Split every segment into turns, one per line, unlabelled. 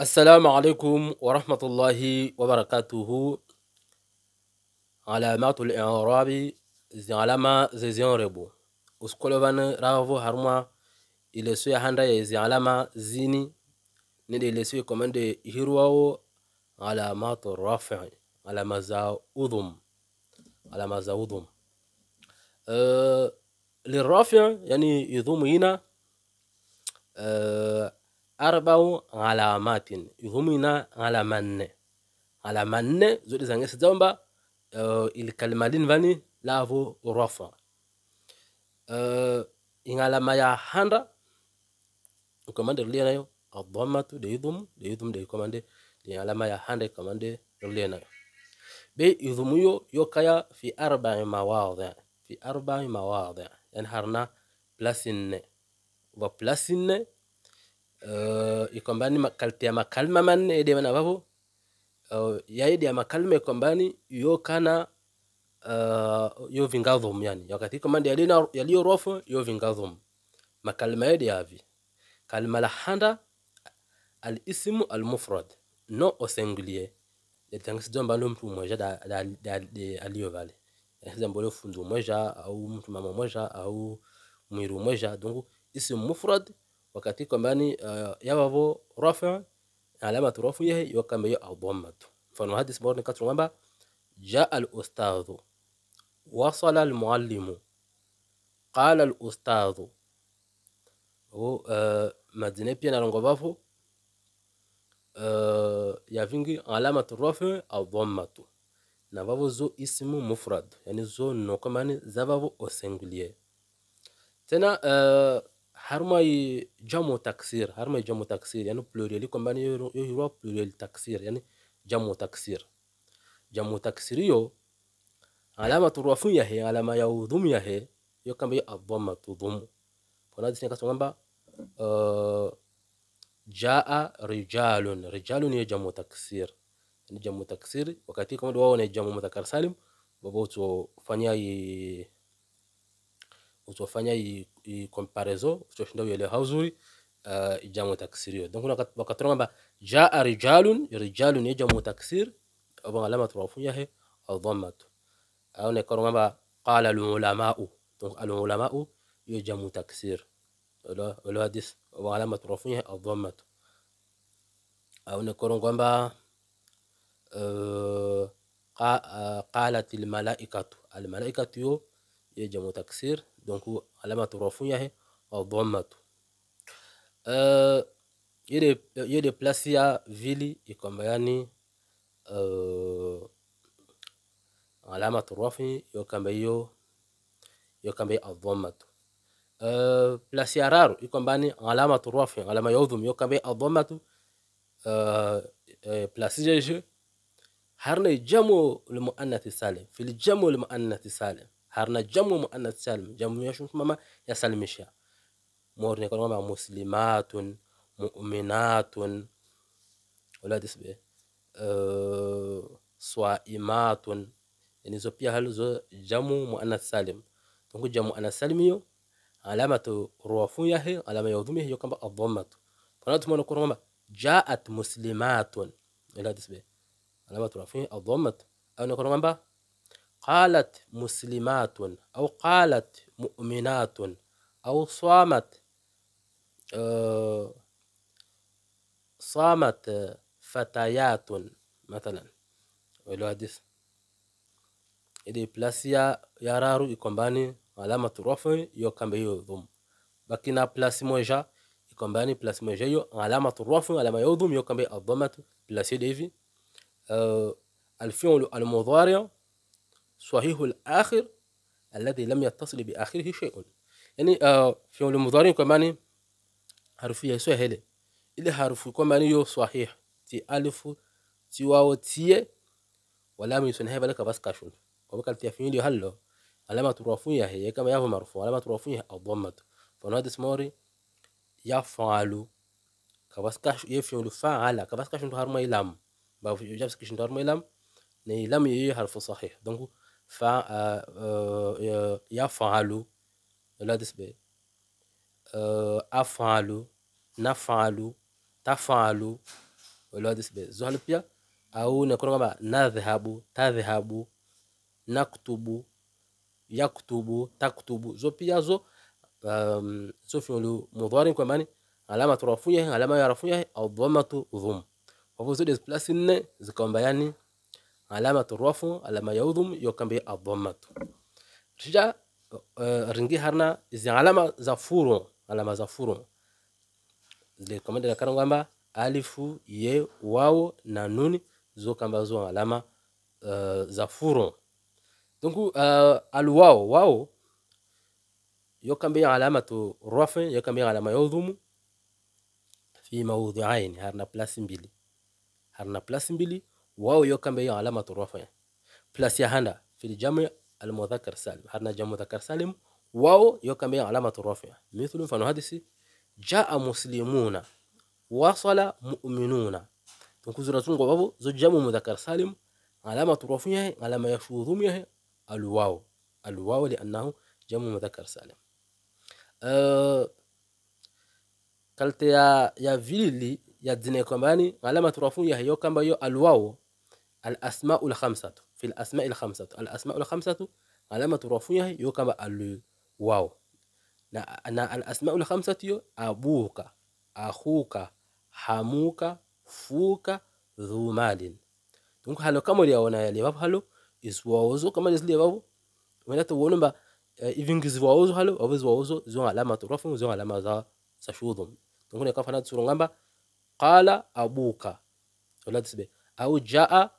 السلام عليكم ورحمة الله وبركاته علامات الإعراب زعلما زيزيون ربو أسكولوبان رافو هرما إلسوي هندا زعلما زيني ندي إلسوي كمان دي هيرواو علامات الرفع علامة زاوضم علامة زاوضم أه للرافع يعني يضم هنا أه arbau alamatin ihumwina alama nne alama nne zodi zangesi dzomba uh, eh, ilkalimalini vani lavo rafa uh, eh, ingalama ya handa ikomande rulie nayo adhamatu deidhumu deidhumu deikomande ingalama ya handa ikomande rulie nayo be idhumu yo yokaya fi arbai mawadhi fi arbai mawadhi yani harna plasi nne va plasi nne Eh, ikombani kombani ya makalma manne ede mana babo eh, yaidi ya makalma ikombani yo kana uh, yo vingadhum yani wakati ikombani mandi yaliyo rofu yo vingadhum makalma yedi yavi kalma la handa al ismu al mufrad no au singulier jomba ambalo mtu mmoja aliyo vale jambo leo fundu mmoja au mtu mama mmoja au mwiru mmoja donc ismu mufrad وكتيكو ماني آه، يابو رافع علامة رافعه يوكاميو أو ضمته فنهدس بورني كاترو مبا جاء الأستاذ وصل المعلم قال الأستاذ هو آه، مدينة بيانا رنقبافو آه، يا فينغي علامة رافع أو ضمته نبابو زو اسم مفرد يعني زو نوكماني زبابو أو تنا har i jamu taksir har may jamu taksir yani plural iko mbani yo yo plural taksir yani jamu taksir jamu taksir yo alama turwafu ya he alama ya udhum ya he yo kamba yo adhamma tudhum kuna disi nikasema kwamba uh, eh, jaa rijalun rijalun ya jamu taksir yani jamu taksir wakati kama wao ni jamu mudhakar salim baba utofanya utofanya comparaison tutash ndio ile hauzuri uh, jamu taksiriyo donc kuna wakatoma ba jaa rijalun rijalun ya jamu taksir au alama turafu yahe au dhammatu au ne karoma ba qala al ulama donc al ulama ya jamu taksir ولو حديث وعلامة رفعه الضمة أو نكون قنبا قالت الملائكة الملائكة يو يجمع تكسير donc alamatu rafunya he adhammatu uh, ile ile plasi ya vili iko mbani uh, alamatu rafi yokamba hiyo yokamba adhammatu uh, plasi ya raru iko mbani alamatu rafi alama ya udhum yokamba adhammatu uh, uh, plasi ya je هرني جمع المؤنث السالم في الجمع المؤنث السالم ارنا جمو mu anna جمو يشوف ya shun mama ya salmisha morne kon mama muslimatun ولا تسبه أه صائمات يعني زو بيها زو جمو مؤنث سالم تنكو جمو مؤنث سالم يو علامة روافون يهي علامة يوضم يهي يوكم الضمة فنات ما نقول ماما جاءت مسلمات ولا تسبه علامة روافون الضمة أو نقول ماما قالت مسلمات أو قالت مؤمنات أو صامت آه، صامت فتيات مثلا ولو الحديث إلي بلاسيا يرارو يكمباني علامة رفع يكمب يوضم بكنا بلاسي موجا يكمباني بلاسي موجا يو علامة رفع علامة يوضم يكمب الضمة بلاسي ديفي آه، الفيون المضارع صحيح الآخر الذي لم يتصل بآخره شيء يعني آه في المضارع كمان حرف يسوع هلي إلى حرف كمان يو صحيح تي ألف تي واو تي ولا من يسنها بلك بس كاشون وبكال تيفين لي هلو علامة رفوية هي كما يفهم مرفوع علامة يا الضمة فنادي سموري يفعل كبسكاش يفعل فعل كبسكاش هرمي لام باب يجابسكش هرمي لام نيلام يي حرف صحيح دونك يفعل لا تسبي أفعل نفعل تفعل لا تسبي زهل بيا au nakona kwamba nadhhabu tadhhabu naktubu yaktubu taktubu zo pia zo um, zo fiulu mudhari kwa maana alama turafunya alama ya rafunya au dhammatu dhum kwa hivyo zo desplace nne zikaomba yani alama turafu alama ya udhum yokambe adhammatu shija uh, eh, ringi harna izi alama za furu alama za furu zile komende kana kwamba alifu ye wao na nuni zo kamba zo alama uh, za furu donc uh, eh, alwao wao yokambe tu rafu yokambe alama ya fi mawdhi'ain harna plasi mbili harna plasi mbili واو يو كان بيو علامة الرفع بلاس يا هنا في الجمع المذكر سالم هنا جمع مذكر سالم واو يو كان بيو علامة الرفع مثل فنحدث جاء مسلمون وصل مؤمنون تنكزر تنقو بابو زو جمع مذكر سالم علامة رفعه علامة يشوظمه الواو الواو لأنه جمع مذكر سالم أه kalte ya, ya vili ya dzine kwambani alama turafunya hiyo kamba hiyo alwao الأسماء الخمسة في الأسماء الخمسة الأسماء الخمسة علامة رفعها يكتب الواو نا نا الأسماء الخمسة يو أبوك أخوك حموك فوك ذو مال دونك هالو كما اللي يونا يلي باب هالو إزواوزو كما يزلي باب وانا تقولون با إذن إيه، كزواوزو هالو أو زواوزو زون علامة رفع زون علامة ذا سشوضم دونك نكافنا تسورون قال أبوك ولا تسبي أو جاء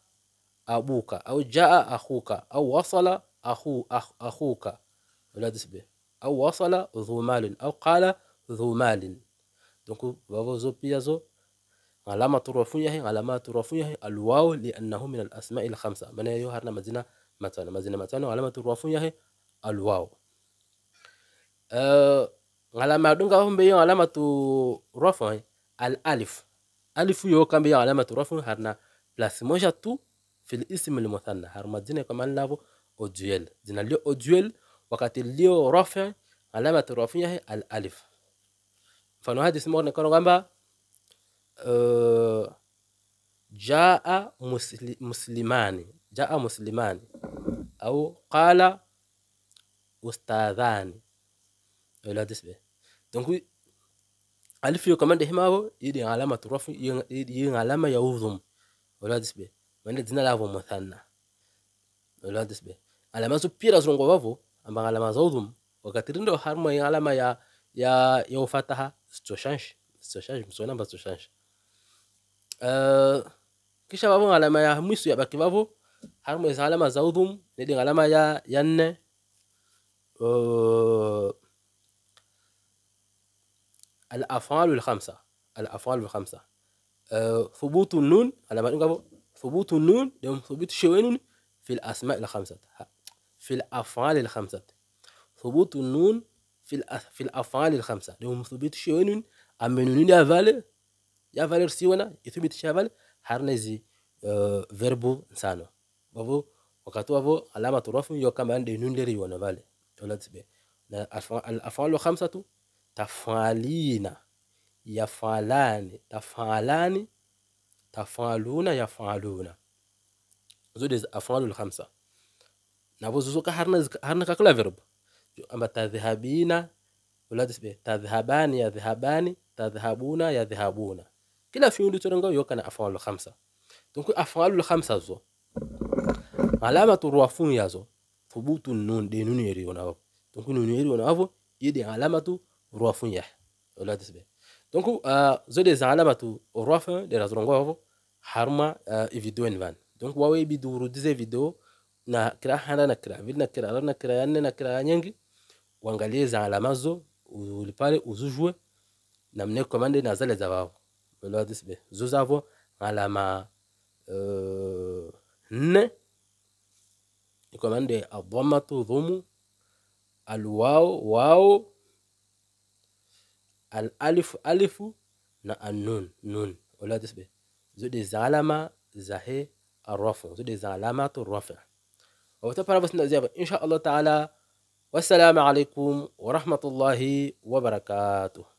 أبوك أو جاء أخوك أو وصل أخو أخ أخوك ولا تسبه أو وصل ذو مال أو قال ذو مال دونك بابو زو بيازو علامة تروفية هي علامة تروفية الواو لأنه من الأسماء الخمسة من يهرنا مزينة متانا مزينة متانا علامة تروفية هي الواو أه علامة دونك هم بيو علامة تروفية الألف ألف يو كان بيو علامة تروفية هرنا بلاس موجة تو fil ismi almuthanna harumajina kama linavyo au jina lio au wakati lio rafa alama rafihi al alif mfano hadi ni unaona kwamba uh, jaa musli, muslimani jaa muslimani au qala ustadhani ila disbe donc alif yo kama himabo yidi alama turafu yidi alama ya udhum ila disbe wende dzina lavo mwathana olwadisbe alamazo pira zilongo vavo amba alama za udhumu wakati rindo harimo alama ya ya ya ufataha sitoshanshi sitoshanshi msonamba sitoshanshi uh, kisha vavo alama ya mwisu ya baki vavo harimo iza alama za udhumu nedi alama ya ya nne uh, الافعال الخمسه الافعال الخمسه أه ثبوت النون على ما نقول ثبوت النون لهم ثبوت شوين في الأسماء الخمسة في الأفعال الخمسة ثبوت النون في الأف... في الأفعال الخمسة لهم ثبوت شوين أما النون يا فال يا فال رسيونا يثبت شابل هرنزي آه... فيربو إنسانو بابو wakati wavo علامة رفع يو كمان ande نون wana vale olatibe na alafalo khamsa tu tafalina yafalani tafalani تفعلون يفعلون زود أفعال الخمسة نابو زوزوكا هرنا هرنا كاكلا فيرب أما تذهبين ولا تسبي تذهبان يذهبان تذهبون يذهبون كلا في يولي ترنغو يوكنا أفعال الخمسة دونك أفعال الخمسة زو علامة الروافون يازو ثبوت النون دي نون يريون أفو دونك نون يريون أفو يدي علامة الروافون يح ولا تسبي donc uh, zode zala batu orwafa de razorongo wavo harma uh, video envan donc wawe bidurudize video na kira hana na kira vile na kira rar na kira yanne na kira nyengi uangalie za alama zo ulipale uzujue na mne komande na zale za wavo belo disbe alama uh, nne ni komande adhamatu dhumu alwao wao الألف ألف نا النون نون ولا اسمه زود زعلما زه الرفع زود زعلمات الرفع وتبارك بسنا زيابة إن شاء الله تعالى والسلام عليكم ورحمة الله وبركاته